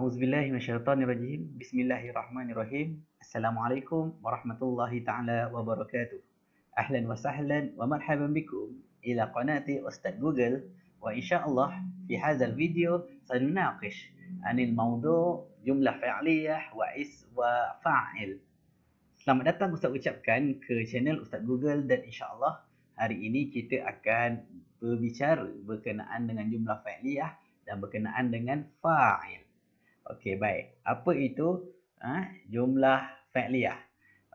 A'udzubillahi minasyaitonirrajim. Bismillahirrahmanirrahim. Assalamualaikum warahmatullahi taala wabarakatuh. Ahlan wa sahlan wa marhaban bikum ila qanati Ustaz Google wa insyaallah fi hadzal video sanunaqish anil mawdu jumlah fi'liyah wa is wa fa'il. Selamat datang Ustaz ucapkan ke channel Ustaz Google dan insyaallah hari ini kita akan berbicara berkenaan dengan jumlah fi'liyah dan berkenaan dengan fa'il. Okey, baik. Apa itu ha? jumlah fa'liyah?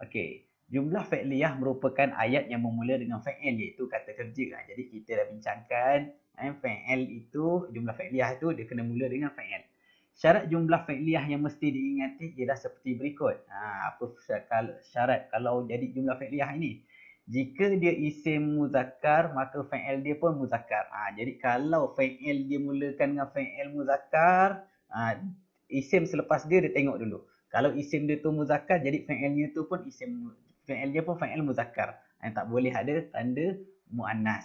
Okey, jumlah fa'liyah merupakan ayat yang bermula dengan fa'il iaitu kata kerja. Ha? Jadi kita dah bincangkan eh, ha, fa'il itu, jumlah fa'liyah itu dia kena mula dengan fa'il. Syarat jumlah fa'liyah yang mesti diingati ialah seperti berikut. Ha, apa syarat kalau jadi jumlah fa'liyah ini? Jika dia isim muzakkar, maka fa'il dia pun muzakkar. Ha, jadi kalau fa'il dia mulakan dengan fa'il muzakkar, ha, isim selepas dia dia tengok dulu. Kalau isim dia tu muzakkar jadi fa'ilnya tu pun isim fa'il dia pun fa'il muzakkar. Yang tak boleh ada tanda muannas.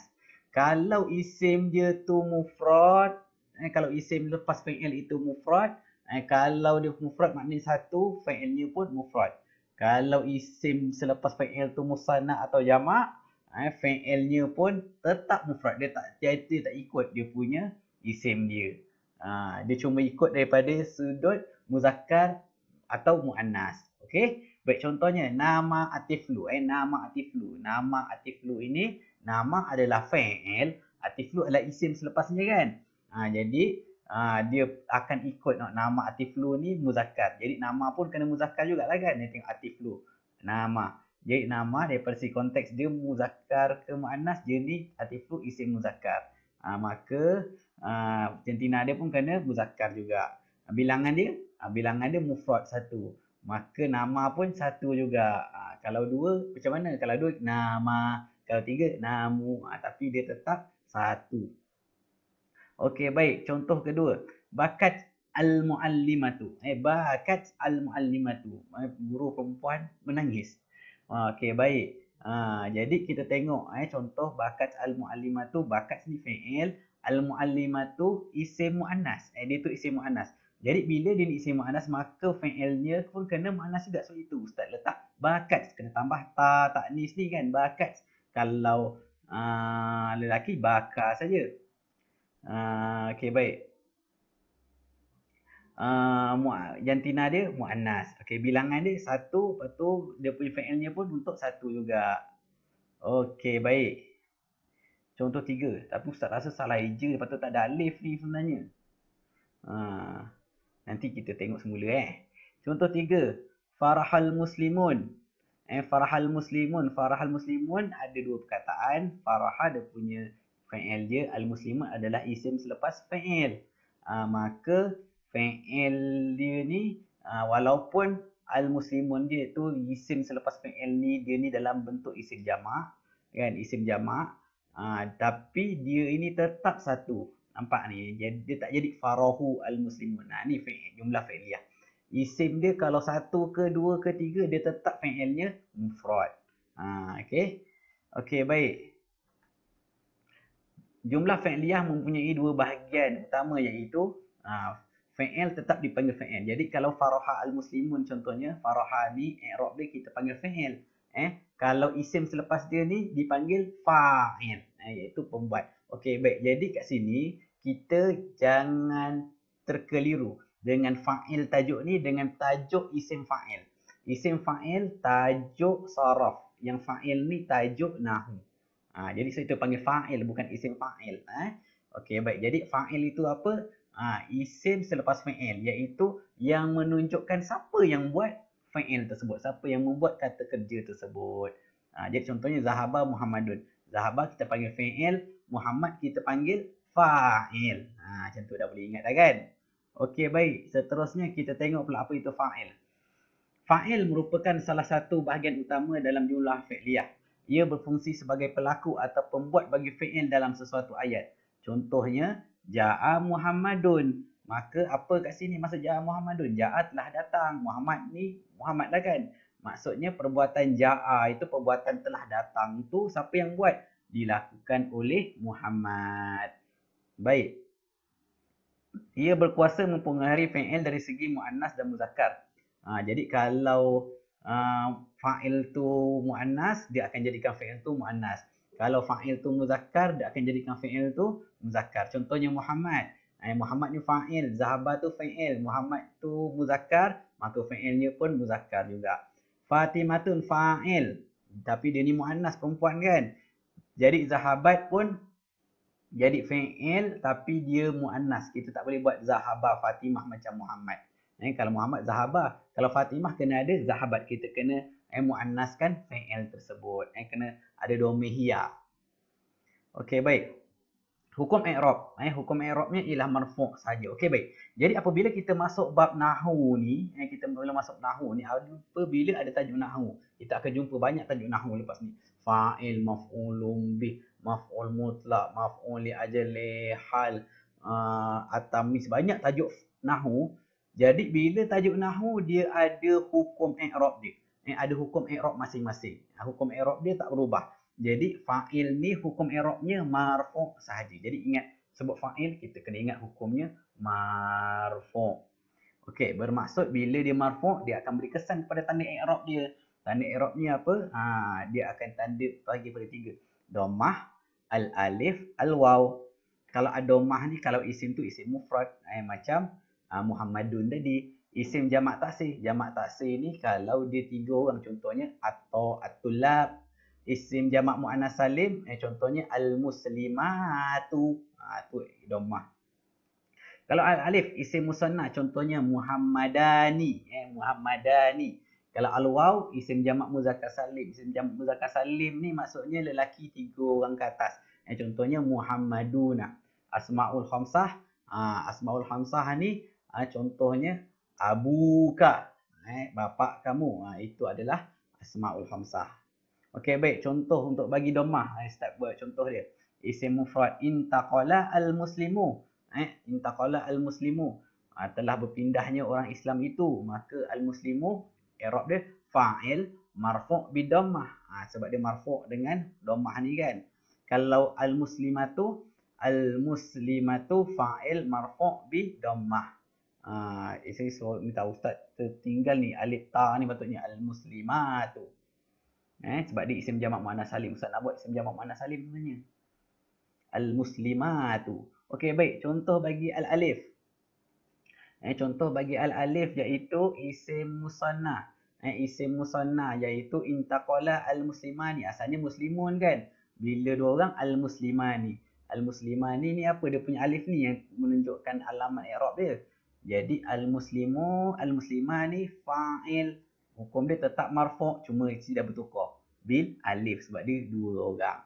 Kalau isim dia tu mufrad, eh, kalau isim lepas fa'il itu mufrad, eh, kalau dia mufrad maknanya satu, fa'ilnya pun mufrad. Kalau isim selepas fa'il tu musanna atau jamak, eh, fa'ilnya pun tetap mufrad. Dia tak dia, dia tak ikut dia punya isim dia. Ha, dia cuma ikut daripada sudut muzakkar atau muannas. Okey. Baik contohnya nama atiflu eh nama atiflu. Nama atiflu ini nama adalah fa'il, atiflu adalah isim selepasnya kan. Ha, jadi ha, dia akan ikut no, nama atiflu ni muzakkar. Jadi nama pun kena muzakkar juga jugalah kan. Dia tengok atiflu. Nama. Jadi nama daripada si konteks dia muzakkar ke muannas jadi atiflu isim muzakkar. Ha, maka jantina ah, dia pun kena muzakkar juga. Ah, bilangan dia, ah, bilangan dia mufrad satu. Maka nama pun satu juga. Kalau dua, macam mana? Kalau dua, nama. Kalau tiga, namu. Tapi dia tetap satu. Okey, baik. Contoh kedua. Bakat al-muallimatu. Eh, bakat al-muallimatu. Eh, guru perempuan menangis. Okey, baik. Ha, jadi kita tengok eh, contoh bakat al-muallimatu. Bakat ni fi'il al tu isim mu'anas. Eh, dia tu isim mu'anas. Jadi bila dia ni isim mu'anas, maka fa'ilnya pun kena mu'anas juga. So itu ustaz letak bakat. Kena tambah ta, tak ni sini kan. Bakat. Kalau uh, lelaki bakar saja. Uh, ah, okay, baik. Uh, jantina dia mu'anas. Okay, bilangan dia satu. Lepas tu dia punya fa'ilnya pun untuk satu juga. Okay, baik. Contoh tiga. Tapi ustaz rasa salah eja. Lepas tu tak ada alif ni sebenarnya. Ha. Nanti kita tengok semula eh. Contoh tiga. Farahal muslimun. Eh, farahal muslimun. Farahal muslimun ada dua perkataan. Faraha dia punya fa'il dia. Al-muslimun adalah isim selepas fa'il. Ha, maka fa'il dia ni ha, walaupun al-muslimun dia tu isim selepas fa'il ni dia ni dalam bentuk isim jama. kan isim jamak Ha, tapi dia ini tetap satu. Nampak ni? Jadi, dia tak jadi farahu al-muslimun. Ha, ni fi'il, jumlah fi'liyah. Isim dia kalau satu ke dua ke tiga, dia tetap fi'ilnya mufrad. Ha, okay. Okay, baik. Jumlah fi'liyah mempunyai dua bahagian utama iaitu ha, fi'il tetap dipanggil fi'il. Jadi kalau faraha al-muslimun contohnya, faraha ni, i'rab dia kita panggil fi'il. Eh, kalau isim selepas dia ni dipanggil fa'il ha, iaitu pembuat. Okey baik jadi kat sini kita jangan terkeliru dengan fa'il tajuk ni dengan tajuk isim fa'il. Isim fa'il tajuk saraf. Yang fa'il ni tajuk nahu. Ha, jadi saya tu panggil fa'il bukan isim fa'il. Eh? Okey baik jadi fa'il itu apa? Ha, isim selepas fa'il iaitu yang menunjukkan siapa yang buat fa'il tersebut. Siapa yang membuat kata kerja tersebut. Ha, jadi contohnya Zahabah Muhammadun. Zahabah kita panggil fa'il. Muhammad kita panggil fa'il. Ha, macam tu dah boleh ingat dah kan? Okey baik. Seterusnya kita tengok pula apa itu fa'il. Fa'il merupakan salah satu bahagian utama dalam jumlah fa'liyah. Ia berfungsi sebagai pelaku atau pembuat bagi fa'il dalam sesuatu ayat. Contohnya, Ja'a Muhammadun. Maka apa kat sini maksud ja'a Muhammadun? Ja'a telah datang. Muhammad ni Muhammad lah kan. Maksudnya perbuatan jahat itu perbuatan telah datang tu siapa yang buat? Dilakukan oleh Muhammad. Baik. Ia berkuasa mempengaruhi fa'il dari segi mu'annas dan muzakkar. Ha, jadi kalau uh, fa'il tu mu'annas, dia akan jadikan fa'il tu mu'annas. Kalau fa'il tu muzakkar, dia akan jadikan fa'il tu muzakkar. Contohnya Muhammad. Eh, Muhammad ni fa'il, Zahabah tu fa'il, Muhammad tu muzakkar, maka fa'ilnya pun muzakkar juga. Fatimah Fatimatun fa'il, tapi dia ni mu'annas perempuan kan. Jadi Zahabat pun jadi fa'il tapi dia mu'annas. Kita tak boleh buat Zahabah Fatimah macam Muhammad. Eh, kalau Muhammad Zahabah, kalau Fatimah kena ada Zahabat. Kita kena eh, mu'annaskan fa'il tersebut. Eh, kena ada domehiyah. Okey baik hukum i'rab eh hukum i'rabnya ialah marfu' saja okey baik jadi apabila kita masuk bab nahu ni eh kita boleh masuk nahu ni apabila ada tajuk nahu, kita akan jumpa banyak tajuk nahu lepas ni fa'il maf'ulun bi maf'ul mutlaq maf'ul li ajali hal uh, eh, atamis banyak tajuk nahu. jadi bila tajuk nahu dia ada hukum i'rab dia eh ada hukum i'rab masing-masing hukum i'rab dia tak berubah jadi fa'il ni hukum eropnya marfu sahaja. Jadi ingat sebut fa'il kita kena ingat hukumnya marfu. Okey, bermaksud bila dia marfu dia akan beri kesan kepada tanda i'rab dia. Tanda i'rab ni apa? Ha, dia akan tanda bagi pada tiga. Domah, al-alif, al-waw. Kalau ad-domah ni kalau isim tu isim mufrad eh, macam ha, Muhammadun tadi. Isim jamak taksir. Jamak taksir ni kalau dia tiga orang contohnya atau atulab. At isim jamak muannas salim eh, contohnya al muslimatu ha tu domah kalau al alif isim musanna contohnya muhammadani eh muhammadani kalau al waw isim jamak muzakkar salim isim jamak muzakkar salim ni maksudnya lelaki tiga orang ke atas eh, contohnya muhammaduna asmaul khamsah ha, asmaul khamsah ni ha, contohnya abuka eh bapak kamu ha, itu adalah asmaul khamsah Okey baik contoh untuk bagi domah I eh, start buat contoh dia. Isim mufrad intaqala al-muslimu. Eh intaqala al-muslimu. Ha, telah berpindahnya orang Islam itu maka al-muslimu i'rab dia fa'il marfu' bi domah. Ha, ah, sebab dia marfu' dengan domah ni kan. Kalau al-muslimatu al-muslimatu fa'il marfu' bi domah. Ah ha, isteri suruh minta ustaz tertinggal ni alif ta ni patutnya al-muslimatu. Eh, sebab dia isim jamak mana salim. Ustaz nak buat isim jamak mana salim sebenarnya. al muslimah tu. Okey, baik. Contoh bagi Al-Alif. Eh, contoh bagi Al-Alif iaitu isim musanna. Eh, isim musanna iaitu intaqala al-muslimani. Asalnya muslimun kan? Bila dua orang al-muslimani. Al-muslimani ni apa? Dia punya alif ni yang menunjukkan alamat Arab dia. Jadi al-muslimu, al-muslimani, fa'il, Hukum dia tetap marfu' cuma isi dah bertukar. Bil alif sebab dia dua orang.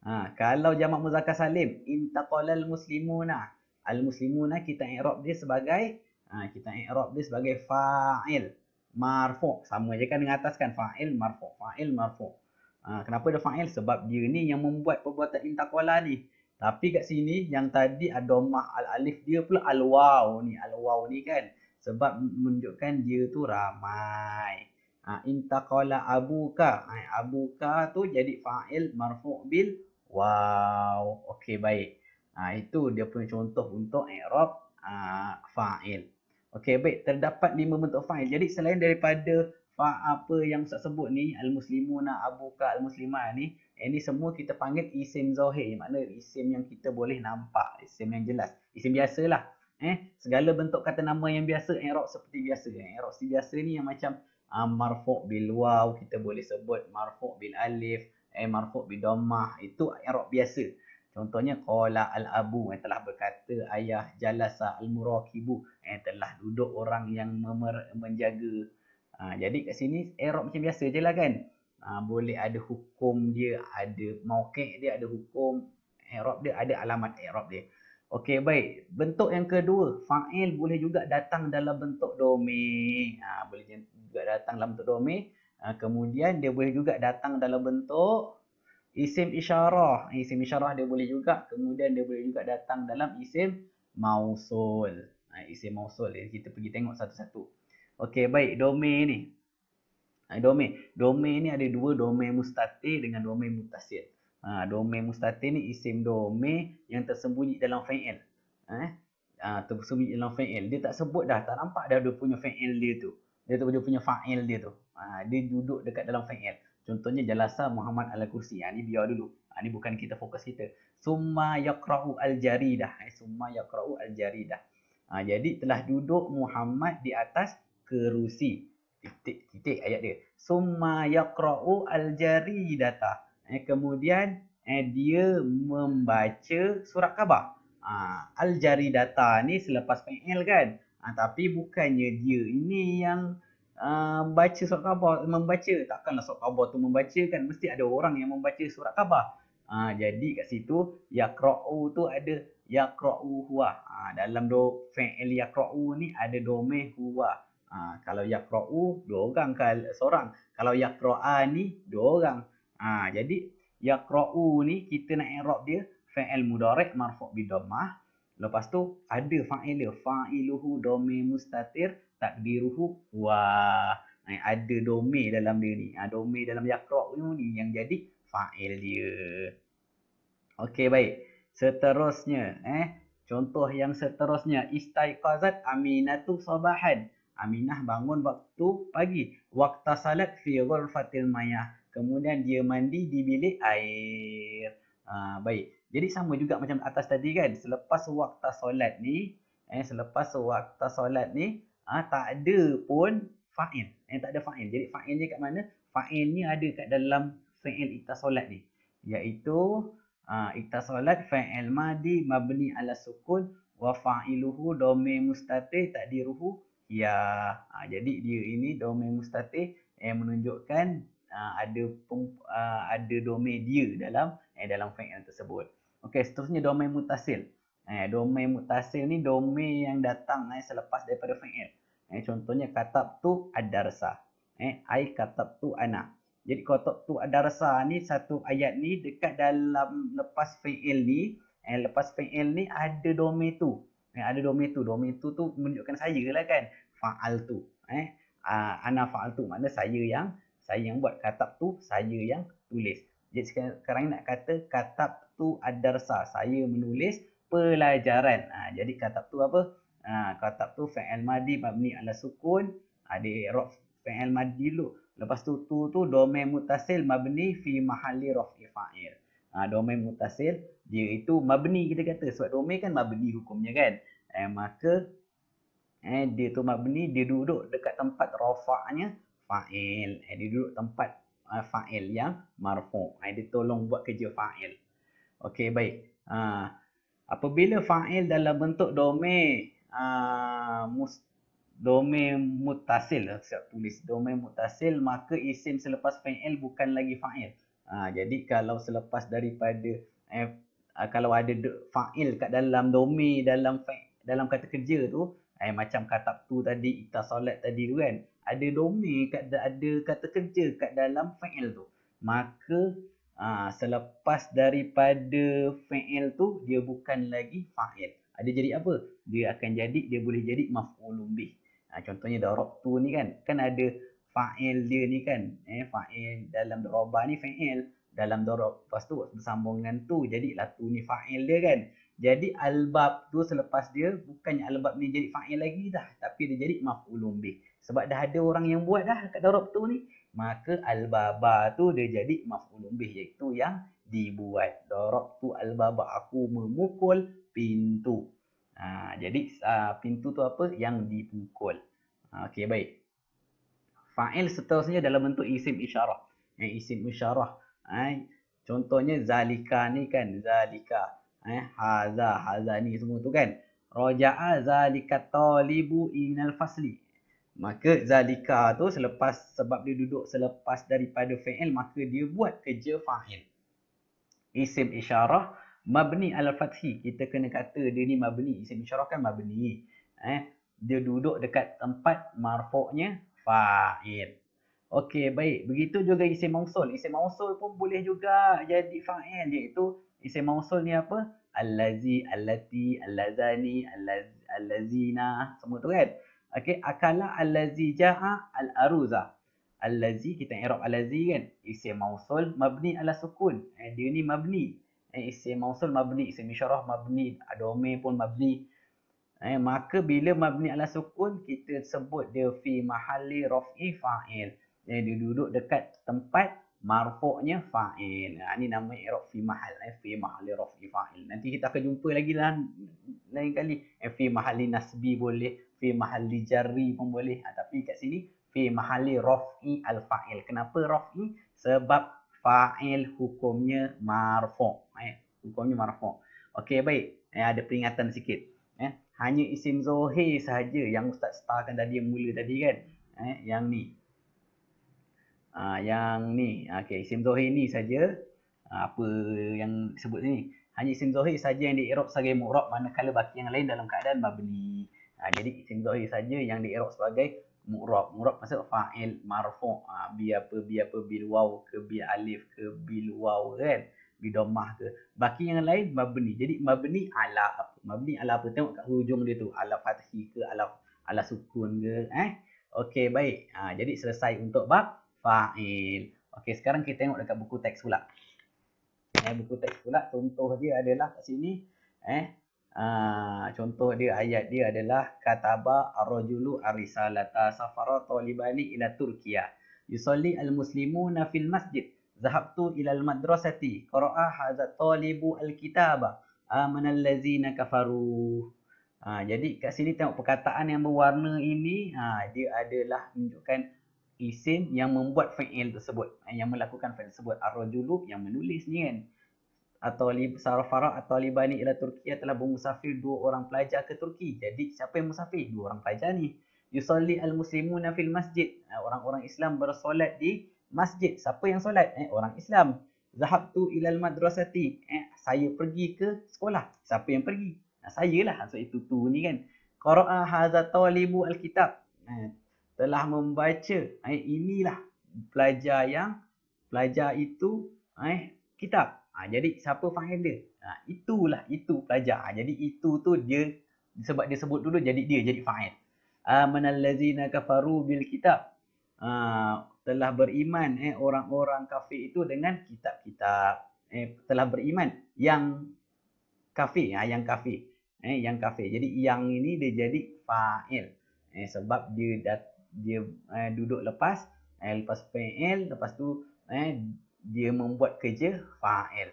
Ha, kalau jamak muzakkar salim intaqalal muslimuna. Al muslimuna kita i'rab dia sebagai ha, kita i'rab dia sebagai fa'il marfu' sama je kan dengan atas kan fa'il marfu' fa'il marfu' ha, kenapa dia fa'il sebab dia ni yang membuat perbuatan intaqala ni tapi kat sini yang tadi adomah al alif dia pula al waw ni al waw ni kan sebab menunjukkan dia tu ramai ha, intaqala abuka ha, abuka tu jadi fa'il marfu' bil waw okey baik ha, itu dia punya contoh untuk i'rab ha, fa'il okey baik terdapat lima bentuk fa'il jadi selain daripada fa apa yang saya sebut ni al muslimuna abuka al muslimah ni ini eh, semua kita panggil isim zahir makna isim yang kita boleh nampak isim yang jelas isim biasalah eh segala bentuk kata nama yang biasa erop seperti biasa erop seperti biasa ni yang macam uh, marfu' bil waw kita boleh sebut marfu' bil alif eh marfu' bil dhammah itu i'rab biasa contohnya qala al abu yang telah berkata ayah jalasa al muraqibu yang telah duduk orang yang memer- menjaga ha, jadi kat sini i'rab eh, macam biasa je lah kan ha, boleh ada hukum dia ada mauqi dia ada hukum i'rab eh, dia ada alamat i'rab dia Okey baik. Bentuk yang kedua, fa'il boleh juga datang dalam bentuk domain. Ha, boleh juga datang dalam bentuk domain. Ha, kemudian dia boleh juga datang dalam bentuk isim isyarah. Isim isyarah dia boleh juga. Kemudian dia boleh juga datang dalam isim mausul. Ha, isim mausul. Kita pergi tengok satu-satu. Okey baik. Domain ni. Ha, domain. Domain ni ada dua domain mustatir dengan domain mutasir. Ha, domain mustatir ni isim domain yang tersembunyi dalam fa'il. Ha, eh? Ha, tersembunyi dalam fa'il. Dia tak sebut dah. Tak nampak dah dia punya fa'il dia tu. Dia tak dia punya fa'il dia tu. Ha, dia duduk dekat dalam fa'il. Contohnya jalasa Muhammad ala kursi. Ha, ni biar dulu. Ha, ni bukan kita fokus kita. Summa yakrahu al-jaridah. Eh? Summa yakrahu al-jaridah. Ha, jadi telah duduk Muhammad di atas kerusi. Titik-titik ayat dia. Summa yakra'u al-jaridah eh, kemudian eh, dia membaca surat khabar. Ha, Al-Jari Data ni selepas PL kan. Ha, tapi bukannya dia ini yang uh, baca surat khabar, membaca. Takkanlah surat khabar tu membaca kan. Mesti ada orang yang membaca surat khabar. Ha, jadi kat situ, Yaqra'u tu ada Yaqra'u Huwa. Ha, dalam do PL Yaqra'u ni ada domain Huwa. Ha, kalau Yaqra'u, dua orang. Kal- seorang. Kalau Yaqra'a ni, dua orang. Ha, jadi yaqra'u ni kita nak i'rab dia fa'il mudhari' marfu' bi Lepas tu ada fa'il dia fa'iluhu domi mustatir takdiruhu wa. Ha, ada dome dalam dia ni. Ha, dome dalam yaqra'u ni yang jadi fa'il dia. Okey baik. Seterusnya eh contoh yang seterusnya istaiqazat aminatu sabahan. Aminah bangun waktu pagi. Waktu salat fi ghurfatil mayah kemudian dia mandi di bilik air. Ha, baik. Jadi sama juga macam atas tadi kan. Selepas waktu solat ni, eh selepas waktu solat ni, ha, tak ada pun fa'il. Eh tak ada fa'il. Jadi fa'il ni kat mana? Fa'il ni ada kat dalam fi'il ikta solat ni. Iaitu ah ha, ikta solat fi'il madi mabni ala sukun wa fa'iluhu domi mustatir takdiruhu ya. Ha, jadi dia ini dome mustatir yang eh, menunjukkan uh, ada uh, ada domain dia dalam eh, dalam file tersebut. Okey, seterusnya domain mutasil. Eh, domain mutasil ni domain yang datang eh, selepas daripada file. Eh, contohnya katab tu adarsa. Eh, ai katab tu ana. Jadi katab tu adarsa ni satu ayat ni dekat dalam lepas file ni, eh, lepas file ni ada domain tu. Eh, ada domain tu. Domain tu tu menunjukkan saya lah kan. Fa'al tu. Eh, ah, ana fa'al tu. Maksudnya saya yang saya yang buat katab tu saya yang tulis jadi sekarang nak kata katab tu adarsa saya menulis pelajaran ha, jadi katab tu apa ha, katab tu fa'al madi mabni ala sukun ada ha, i'rab fa'al madi dulu lepas tu tu tu domain mutasil mabni fi mahalli raf'i fa'il ha, domain mutasil dia itu mabni kita kata sebab domain kan mabni hukumnya kan eh, maka eh, dia tu mabni dia duduk dekat tempat rafa'nya fa'il. Eh, dia duduk tempat uh, fa'il yang marfu. Eh, dia tolong buat kerja fa'il. Okey, baik. Uh, apabila fa'il dalam bentuk domain uh, mus domain mutasil siap tulis domain mutasil maka isim selepas fa'il bukan lagi fa'il. Uh, jadi kalau selepas daripada uh, kalau ada fa'il kat dalam domain dalam dalam kata kerja tu eh, macam katab tu tadi ita solat tadi tu kan ada domain kat ada kata kerja kat dalam fa'il tu maka aa, ha, selepas daripada fa'il tu dia bukan lagi fa'il ada jadi apa dia akan jadi dia boleh jadi maf'ulun bih ha, contohnya darab tu ni kan kan ada fa'il dia ni kan eh fa'il dalam darabah ni fa'il dalam darab lepas tu sambungan tu jadi latu ni fa'il dia kan jadi albab tu selepas dia bukannya albab ni jadi fa'il lagi dah tapi dia jadi maf'ulun bih sebab dah ada orang yang buat dah kat darab tu ni maka al-baba tu dia jadi maf'ulun bih iaitu yang dibuat darab tu al-baba aku memukul pintu ha, jadi uh, pintu tu apa yang dipukul ha, okey baik fa'il seterusnya dalam bentuk isim isyarah eh, isim isyarah eh, contohnya zalika ni kan zalika eh, haza haza ni semua tu kan Raja'a zalika talibu inal fasli. Maka zalika tu selepas sebab dia duduk selepas daripada fi'il maka dia buat kerja fa'il. Isim isyarah mabni al fathi. Kita kena kata dia ni mabni. Isim isyarah kan mabni. Eh? Dia duduk dekat tempat marfoknya fa'il. Okey baik. Begitu juga isim mausul. Isim mausul pun boleh juga jadi fa'il iaitu isim mausul ni apa? Al-laziz, al-lati, al allati, al-lazina. Semua tu kan? Okey, akala allazi jaa al-aruza. Allazi kita i'rab allazi kan? Isim mausul mabni ala sukun. Eh, dia ni mabni. Eh, isim mausul mabni, isim isyarah mabni, domain pun mabni. Eh, maka bila mabni ala sukun kita sebut dia fi mahalli raf'i fa'il. Eh, dia duduk dekat tempat marfuknya fa'il. Ha, ini nama i'rab fi mahal eh, fi mahalli raf'i fa'il. Nanti kita akan jumpa lagi lah lain kali. Eh, fi mahalli nasbi boleh, fi mahalli jari pun boleh ha, tapi kat sini fi mahalli rafi al fa'il kenapa rafi sebab fa'il hukumnya marfo. eh hukumnya marfo. okey baik eh, ada peringatan sikit eh hanya isim zohi sahaja yang ustaz setarkan tadi yang mula tadi kan eh yang ni ha, yang ni okey isim zohi ni saja ha, apa yang sebut sini hanya isim zohi saja yang di i'rab sebagai mu'rab manakala baki yang lain dalam keadaan mabni Ha, jadi isim zahir saja yang dierok sebagai mu'rab. Mu'rab maksud fa'il marfu' ha, bi apa bi apa bil waw ke bi alif ke bil waw kan. Bi domah ke. Baki yang lain mabni. Jadi mabni ala apa? Mabni ala apa? Tengok kat hujung dia tu. Ala fathi ke ala ala sukun ke eh. Okey baik. Ha, jadi selesai untuk bab fa'il. Okey sekarang kita tengok dekat buku teks pula. Eh, buku teks pula contoh dia adalah kat sini eh Ah, contoh dia ayat dia adalah kataba ar-rajulu arisalata safara talibani ila turkiya yusalli al-muslimuna fil masjid zahabtu ila al-madrasati qara'a hadha talibu al-kitaba amanallazina kafaru Ha, jadi kat sini tengok perkataan yang berwarna ini ha, dia adalah menunjukkan isim yang membuat fi'il tersebut yang melakukan fi'il tersebut ar-rajulu yang menulis ni kan atau Sarafara atau Libani ila Turki telah bermusafir dua orang pelajar ke Turki. Jadi siapa yang musafir? Dua orang pelajar ni. Yusalli al-muslimuna fil masjid. Ha, orang-orang Islam bersolat di masjid. Siapa yang solat? Eh, orang Islam. Zahabtu ilal madrasati. Eh, saya pergi ke sekolah. Siapa yang pergi? Nah, saya lah. So, itu tu ni kan. Qara'a hadza talibu al-kitab. Eh, telah membaca. Eh, inilah pelajar yang pelajar itu eh, kitab. Ha, jadi siapa faham dia? Ha, itulah itu pelajar. Ha, jadi itu tu dia sebab dia sebut dulu jadi dia jadi faham. Amanallazina kafaru bil kitab. Ha, telah beriman eh orang-orang kafir itu dengan kitab-kitab eh telah beriman yang kafir ha, yang kafir eh yang kafir. Jadi yang ini dia jadi fa'il. Eh sebab dia dat, dia eh, duduk lepas eh, lepas fa'il lepas tu eh dia membuat kerja fa'il.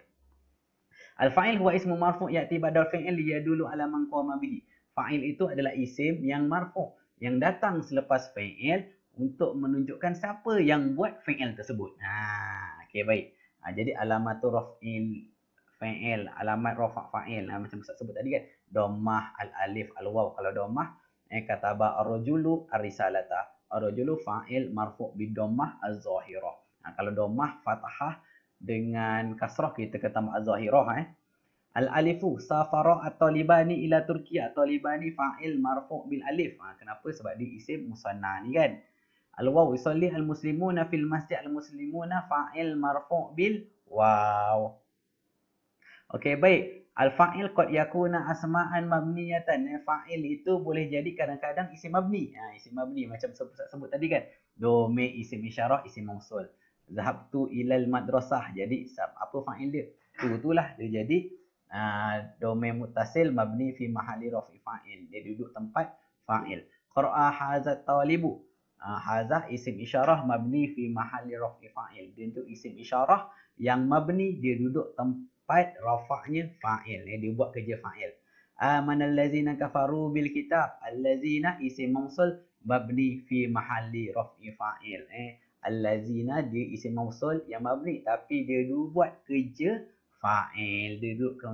Al-fa'il huwa ismu marfu' ya'ti badal fi'il ya dulu ala man qama bihi. Fa'il itu adalah isim yang marfu' yang datang selepas fi'il untuk menunjukkan siapa yang buat fi'il tersebut. Ha, okey baik. Ha, jadi alamat raf'il fa'il, alamat rafa' fa'il ha, macam Ustaz sebut tadi kan. Domah, al-alif, al-waw. Kalau domah, eh, kataba ar-rajulu ar-risalata. Ar-rajulu fa'il marfu' bidommah az-zahirah. Ha, kalau domah fathah dengan kasrah kita kata mak ma'zahirah eh. Al-alifu safara atau libani ila turki atau libani fa'il marfu' bil alif. Ha, kenapa? Sebab dia isim musanna ni kan. Al-waw isolih al-muslimuna fil masjid al-muslimuna fa'il marfu' bil waw. Okey baik. Al-fa'il qad yakuna asma'an mabniyatan. Ya, fa'il itu boleh jadi kadang-kadang isim mabni. Ha, isim mabni macam sebut sebut tadi kan. Domain isim isyarah isim mausul. Zahabtu ilal madrasah. Jadi apa fa'il dia? Tu itulah dia jadi uh, domain mutasil mabni fi mahali rafi fa'il. Dia duduk tempat fa'il. Qara'a hazat talibu. Uh, ah, hazah isim isyarah mabni fi mahali rafi fa'il. Dia tu isim isyarah yang mabni dia duduk tempat rafahnya fa'il. Eh, dia buat kerja fa'il. Amanal lazina kafaru bil kitab. Al lazina isim mangsul mabni fi mahali rafi fa'il. Eh. Al-lazina dia isim mausul yang mabni tapi dia dulu buat kerja fa'il. Dia dulu ke,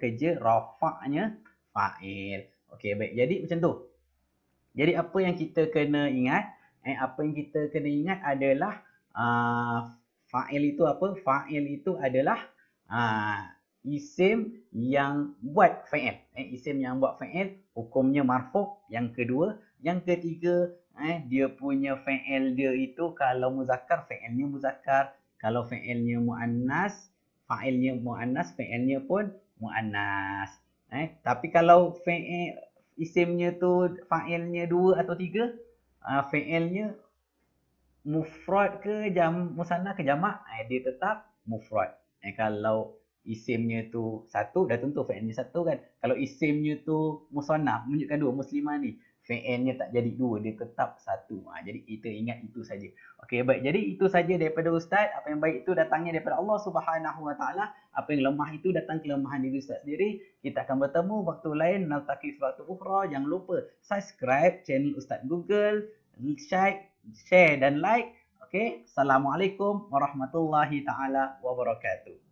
kerja rafaknya fa'il. Okey baik jadi macam tu. Jadi apa yang kita kena ingat eh, apa yang kita kena ingat adalah uh, fa'il itu apa? Fa'il itu adalah uh, isim yang buat fa'il. Eh, isim yang buat fa'il hukumnya marfuk. Yang kedua, yang ketiga eh dia punya fa'il dia itu kalau muzakkar fa'ilnya muzakkar kalau fa'ilnya muannas fa'ilnya muannas fa'ilnya pun muannas eh tapi kalau fa'il isimnya tu fa'ilnya dua atau tiga uh, ah, fa'ilnya mufrad ke jam musanna ke jamak eh, dia tetap mufrad eh kalau isimnya tu satu dah tentu fa'ilnya satu kan kalau isimnya tu musanna menunjukkan dua musliman ni VN-nya tak jadi dua, dia tetap satu. Ha, jadi kita ingat itu saja. Okey, baik. Jadi itu saja daripada Ustaz. Apa yang baik itu datangnya daripada Allah Subhanahu Wa Taala. Apa yang lemah itu datang kelemahan diri Ustaz sendiri. Kita akan bertemu waktu lain. Nautaki waktu ukhra. Jangan lupa subscribe channel Ustaz Google. Like, share dan like. Okey. Assalamualaikum warahmatullahi taala wabarakatuh.